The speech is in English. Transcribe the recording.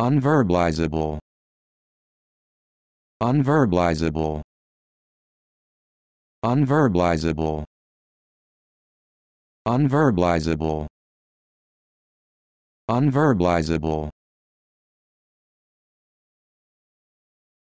Unverbalizable. Unverbalizable. Unverbalizable. Unverbalizable. Unverbalizable.